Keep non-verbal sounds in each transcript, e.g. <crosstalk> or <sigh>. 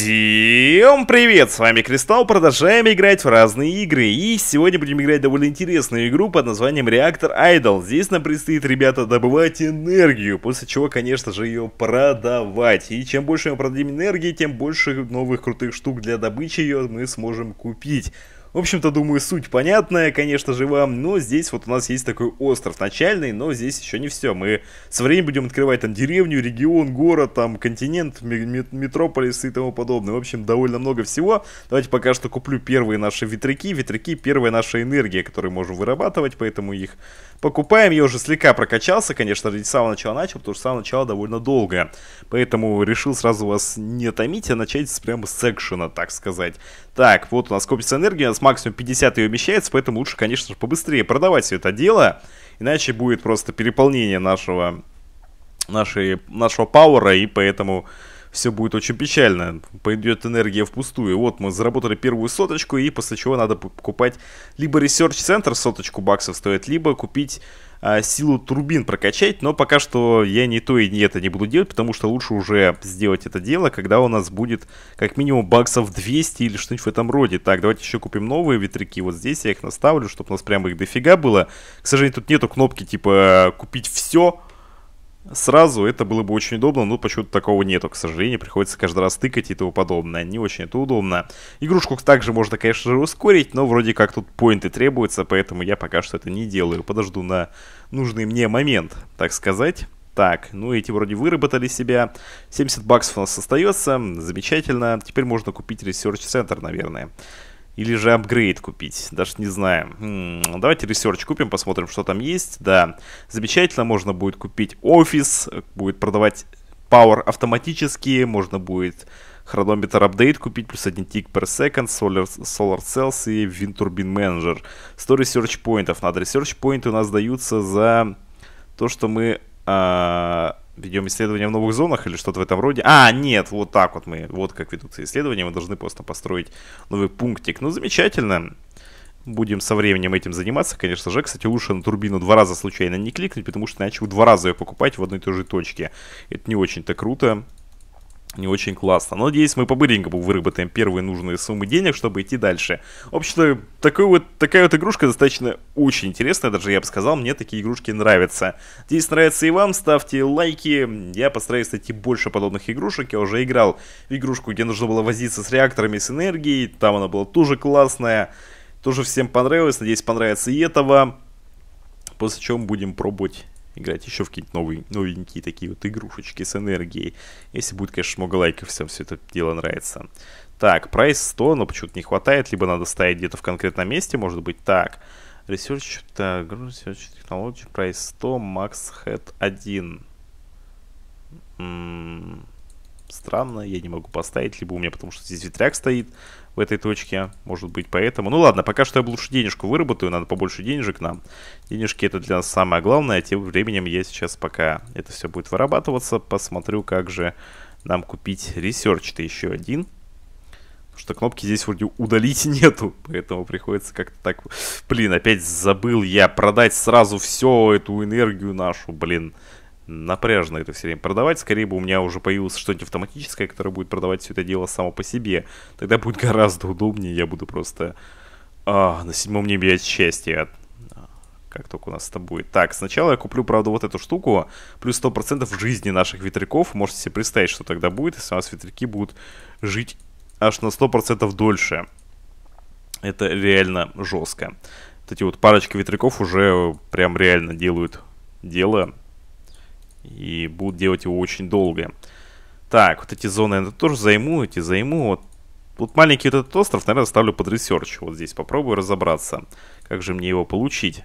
Всем привет, с вами Кристалл, продолжаем играть в разные игры И сегодня будем играть довольно интересную игру под названием Реактор Айдол. Здесь нам предстоит, ребята, добывать энергию После чего, конечно же, ее продавать И чем больше мы продадим энергии, тем больше новых крутых штук для добычи ее мы сможем купить в общем-то, думаю, суть понятная, конечно же, вам, но здесь вот у нас есть такой остров начальный, но здесь еще не все. Мы со временем будем открывать там деревню, регион, город, там континент, метрополис и тому подобное. В общем, довольно много всего. Давайте пока что куплю первые наши ветряки. Ветряки — первая наша энергия, которую можем вырабатывать, поэтому их покупаем. Я уже слегка прокачался, конечно, с самого начала начал, потому что с самого начала довольно долго. Поэтому решил сразу вас не томить, а начать с, прямо с экшена, так сказать. Так, вот у нас копится энергия, у нас максимум 50 ее вмещается, поэтому лучше, конечно же, побыстрее продавать все это дело. Иначе будет просто переполнение нашего, нашей, нашего пауэра, и поэтому все будет очень печально. Пойдет энергия впустую. Вот мы заработали первую соточку, и после чего надо покупать либо Research Center соточку баксов стоит, либо купить а, силу турбин прокачать. Но пока что я ни то и ни это не буду делать, потому что лучше уже сделать это дело, когда у нас будет как минимум баксов 200 или что-нибудь в этом роде. Так, давайте еще купим новые ветряки. Вот здесь я их наставлю, чтобы у нас прямо их дофига было. К сожалению, тут нету кнопки типа «купить все», сразу, это было бы очень удобно, но почему-то такого нету, к сожалению, приходится каждый раз тыкать и тому подобное, не очень это удобно. Игрушку также можно, конечно же, ускорить, но вроде как тут поинты требуются, поэтому я пока что это не делаю, подожду на нужный мне момент, так сказать. Так, ну эти вроде выработали себя. 70 баксов у нас остается, замечательно. Теперь можно купить Research центр наверное. Или же апгрейд купить, даже не знаю. М-м, давайте ресерч купим, посмотрим, что там есть. Да, замечательно, можно будет купить офис, будет продавать Power автоматически, можно будет хронометр апдейт купить, плюс один тик per second, Solar, Solar Cells и Wind Turbine Manager. 100 research поинтов надо. Research поинты у нас даются за то, что мы а, Ведем исследования в новых зонах или что-то в этом роде. А, нет, вот так вот мы, вот как ведутся исследования, мы должны просто построить новый пунктик. Ну, замечательно. Будем со временем этим заниматься, конечно же. Кстати, лучше на турбину два раза случайно не кликнуть, потому что иначе вы два раза ее покупать в одной и той же точке. Это не очень-то круто не очень классно. Но надеюсь, мы по-быренькому выработаем первые нужные суммы денег, чтобы идти дальше. В общем-то, вот, такая вот игрушка достаточно очень интересная, даже я бы сказал, мне такие игрушки нравятся. Надеюсь, нравится и вам, ставьте лайки, я постараюсь найти больше подобных игрушек. Я уже играл в игрушку, где нужно было возиться с реакторами, с энергией, там она была тоже классная, тоже всем понравилось, надеюсь, понравится и этого. После чего мы будем пробовать играть еще в какие-то новые, новенькие такие вот игрушечки с энергией. Если будет, конечно, много лайков, всем все это дело нравится. Так, прайс 100, но почему-то не хватает, либо надо стоять где-то в конкретном месте, может быть, так. Research, так, Research Technology, price 100, Max Head 1. М -м странно, я не могу поставить, либо у меня потому что здесь ветряк стоит, в этой точке, может быть, поэтому... Ну ладно, пока что я лучше денежку выработаю, надо побольше денежек нам. Денежки это для нас самое главное, тем временем я сейчас пока это все будет вырабатываться, посмотрю, как же нам купить ресерч-то еще один. Потому что кнопки здесь вроде удалить <laughs> нету, поэтому приходится как-то так... Блин, опять забыл я продать сразу всю эту энергию нашу, блин. Блин напряжно это все время продавать. Скорее бы у меня уже появилось что-нибудь автоматическое, которое будет продавать все это дело само по себе. Тогда будет <laughs> гораздо удобнее, я буду просто а, на седьмом небе от счастья. А, как только у нас это будет. Так, сначала я куплю, правда, вот эту штуку. Плюс 100% жизни наших ветряков. Можете себе представить, что тогда будет, если у нас ветряки будут жить аж на 100% дольше. Это реально жестко. Вот эти вот парочки ветряков уже прям реально делают дело и будут делать его очень долго. Так, вот эти зоны я тоже займу, эти займу. Вот, вот маленький вот этот остров, наверное, ставлю под ресерч. Вот здесь попробую разобраться, как же мне его получить.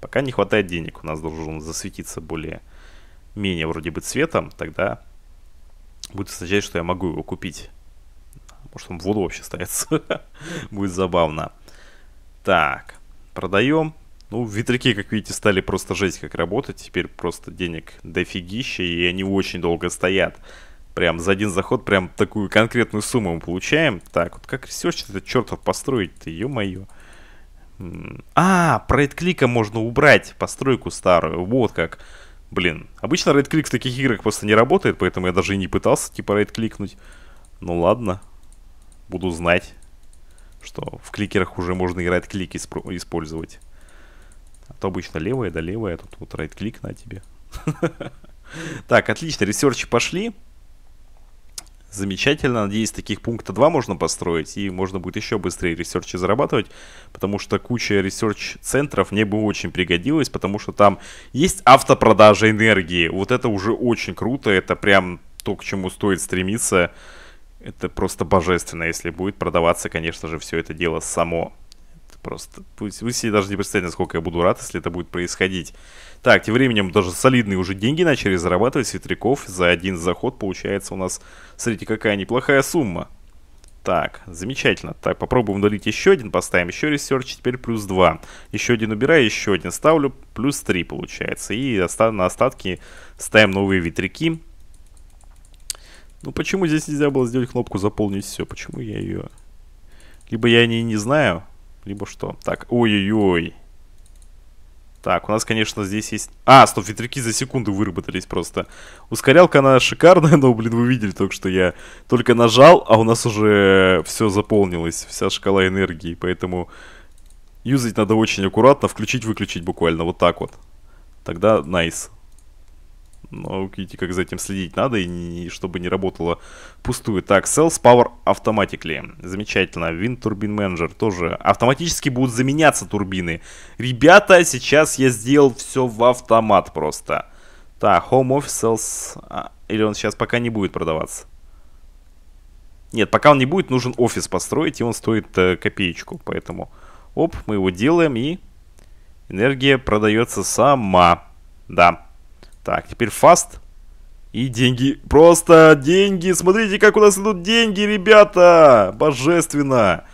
Пока не хватает денег. У нас должен засветиться более менее вроде бы цветом. Тогда будет означать, что я могу его купить. Может, он в воду вообще ставится. <laughs> будет забавно. Так, продаем. Ну, ветряки, как видите, стали просто жесть как работать. Теперь просто денег дофигища, и они очень долго стоят. Прям за один заход прям такую конкретную сумму мы получаем. Так, вот как ресерч этот чертов построить-то, ё-моё. А, рейд-клика можно убрать, постройку старую, вот как. Блин, обычно рейд-клик в таких играх просто не работает, поэтому я даже и не пытался типа рейд-кликнуть. Ну ладно, буду знать, что в кликерах уже можно и рейд-клик использовать. А то обычно левая, да левая, тут вот right-клик на тебе. <laughs> Так, отлично, ресерчи пошли. Замечательно, надеюсь, таких пункта 2 можно построить, и можно будет еще быстрее ресерчи зарабатывать, потому что куча ресерч-центров мне бы очень пригодилась, потому что там есть автопродажа энергии. Вот это уже очень круто, это прям то, к чему стоит стремиться. Это просто божественно, если будет продаваться, конечно же, все это дело само. Просто пусть вы себе даже не представляете, насколько я буду рад, если это будет происходить. Так, тем временем даже солидные уже деньги начали зарабатывать светряков. За один заход получается у нас, смотрите, какая неплохая сумма. Так, замечательно. Так, попробуем удалить еще один, поставим еще ресерч, теперь плюс два. Еще один убираю, еще один ставлю, плюс три получается. И оста на остатки ставим новые ветряки. Ну почему здесь нельзя было сделать кнопку «Заполнить все»? Почему я ее... Либо я о ней не знаю, либо что? Так, ой-ой-ой. Так, у нас, конечно, здесь есть... А, стоп, ветряки за секунду выработались просто. Ускорялка, она шикарная, <laughs> но, блин, вы видели только что я только нажал, а у нас уже все заполнилось, вся шкала энергии. Поэтому юзать надо очень аккуратно, включить-выключить буквально, вот так вот. Тогда найс. Nice. Но ну, видите, как за этим следить надо, и, и чтобы не работало пустую. Так, Sales Power Automatically. Замечательно. Wind Turbine Manager тоже. Автоматически будут заменяться турбины. Ребята, сейчас я сделал все в автомат просто. Так, Home Office Sales... А, или он сейчас пока не будет продаваться? Нет, пока он не будет, нужен офис построить, и он стоит э, копеечку. Поэтому, оп, мы его делаем, и энергия продается сама. Да. Так, теперь фаст. И деньги. Просто деньги. Смотрите, как у нас идут деньги, ребята. Божественно.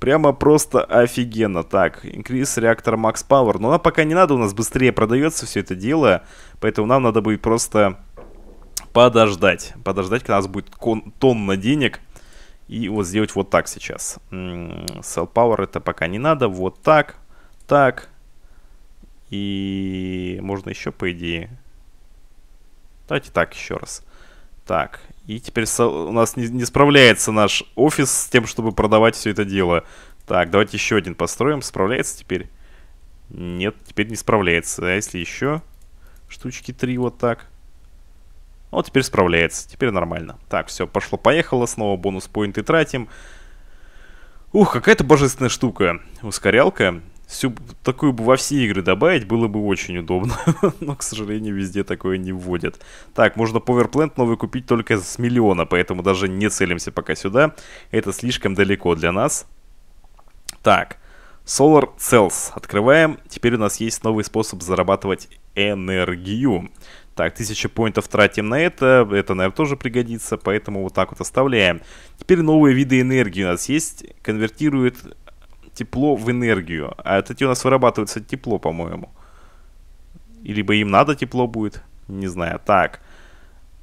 Прямо просто офигенно. Так, increase реактор Max Power. Но нам пока не надо, у нас быстрее продается все это дело. Поэтому нам надо будет просто подождать. Подождать, когда у нас будет тонна денег. И вот сделать вот так сейчас. Sell м-м, Power это пока не надо. Вот так. Так. И можно еще, по идее, Давайте так еще раз. Так, и теперь у нас не, не справляется наш офис с тем, чтобы продавать все это дело. Так, давайте еще один построим. Справляется теперь? Нет, теперь не справляется. А если еще штучки три вот так? Ну, вот теперь справляется, теперь нормально. Так, все, пошло-поехало, снова бонус-поинты тратим. Ух, какая-то божественная штука. Ускорялка всю такую бы во все игры добавить было бы очень удобно. <laughs> Но, к сожалению, везде такое не вводят. Так, можно Powerplant новый купить только с миллиона, поэтому даже не целимся пока сюда. Это слишком далеко для нас. Так, Solar Cells открываем. Теперь у нас есть новый способ зарабатывать энергию. Так, 1000 поинтов тратим на это, это, наверное, тоже пригодится, поэтому вот так вот оставляем. Теперь новые виды энергии у нас есть, конвертирует тепло в энергию. А это у нас вырабатывается тепло, по-моему. И либо им надо тепло будет, не знаю. Так,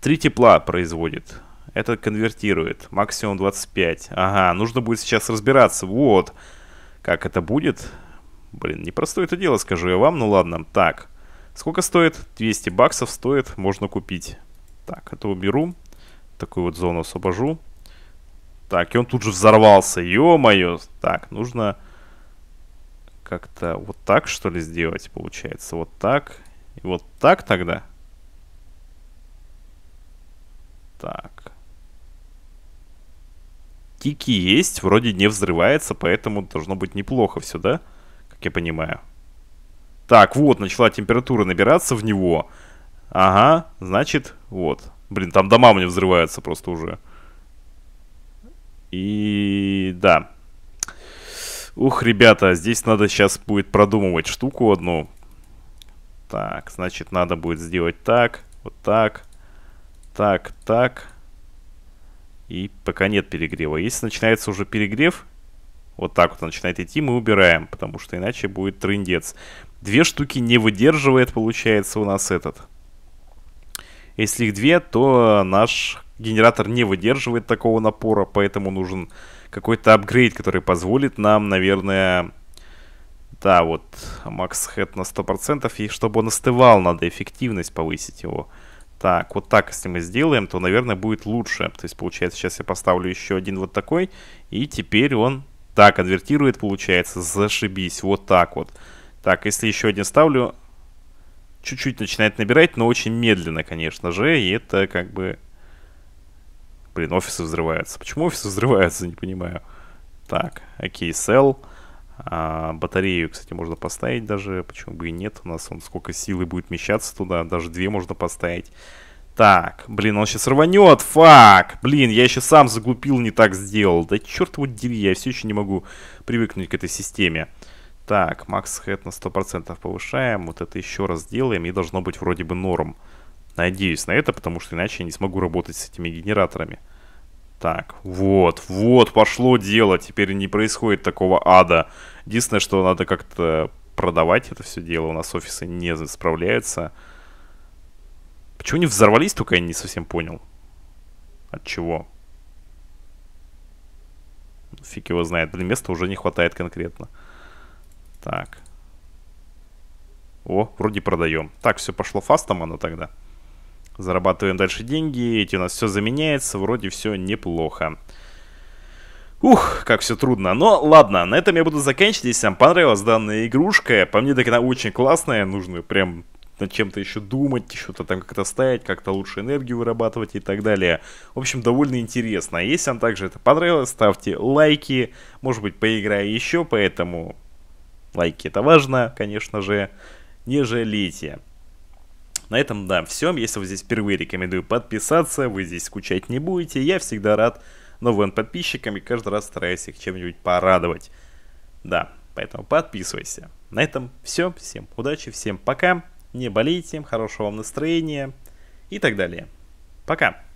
три тепла производит. Это конвертирует. Максимум 25. Ага, нужно будет сейчас разбираться. Вот, как это будет. Блин, непростое это дело, скажу я вам. Ну ладно, так. Сколько стоит? 200 баксов стоит, можно купить. Так, это уберу. Такую вот зону освобожу. Так, и он тут же взорвался. Ё-моё. Так, нужно как-то вот так, что ли, сделать, получается. Вот так. И вот так тогда. Так. Тики есть, вроде не взрывается, поэтому должно быть неплохо все, да? Как я понимаю. Так, вот, начала температура набираться в него. Ага, значит, вот. Блин, там дома мне взрываются просто уже. И да. Ух, ребята, здесь надо сейчас будет продумывать штуку одну. Так, значит, надо будет сделать так, вот так, так, так. И пока нет перегрева. Если начинается уже перегрев, вот так вот начинает идти, мы убираем, потому что иначе будет трындец. Две штуки не выдерживает, получается, у нас этот. Если их две, то наш генератор не выдерживает такого напора, поэтому нужен какой-то апгрейд, который позволит нам, наверное... Да, вот макс Head на 100%, и чтобы он остывал, надо эффективность повысить его. Так, вот так, если мы сделаем, то, наверное, будет лучше. То есть, получается, сейчас я поставлю еще один вот такой, и теперь он... Так, конвертирует, получается, зашибись, вот так вот. Так, если еще один ставлю, чуть-чуть начинает набирать, но очень медленно, конечно же, и это как бы... Блин, офисы взрываются. Почему офисы взрываются, не понимаю. Так, окей, sell. А, батарею, кстати, можно поставить даже, почему бы и нет. У нас он сколько силы будет вмещаться туда, даже две можно поставить. Так, блин, он сейчас рванет, фак! Блин, я еще сам загупил, не так сделал. Да черт его дери, я все еще не могу привыкнуть к этой системе. Так, макс Head на 100% повышаем. Вот это еще раз делаем. И должно быть вроде бы норм. Надеюсь на это, потому что иначе я не смогу работать с этими генераторами. Так, вот, вот, пошло дело. Теперь не происходит такого ада. Единственное, что надо как-то продавать это все дело. У нас офисы не справляются. Почему они взорвались, только я не совсем понял. От чего? Фиг его знает. Блин, места уже не хватает конкретно. Так. О, вроде продаем. Так, все пошло фастом оно тогда. Зарабатываем дальше деньги. Эти у нас все заменяется. Вроде все неплохо. Ух, как все трудно. Но ладно, на этом я буду заканчивать. Если вам понравилась данная игрушка, по мне так она очень классная. Нужно прям над чем-то еще думать, что-то там как-то ставить, как-то лучше энергию вырабатывать и так далее. В общем, довольно интересно. Если вам также это понравилось, ставьте лайки. Может быть, поиграю еще, поэтому Лайки это важно, конечно же. Не жалейте. На этом, да, всем Если вы здесь впервые, рекомендую подписаться. Вы здесь скучать не будете. Я всегда рад новым подписчикам и каждый раз стараюсь их чем-нибудь порадовать. Да, поэтому подписывайся. На этом все. Всем удачи, всем пока. Не болейте, хорошего вам настроения и так далее. Пока.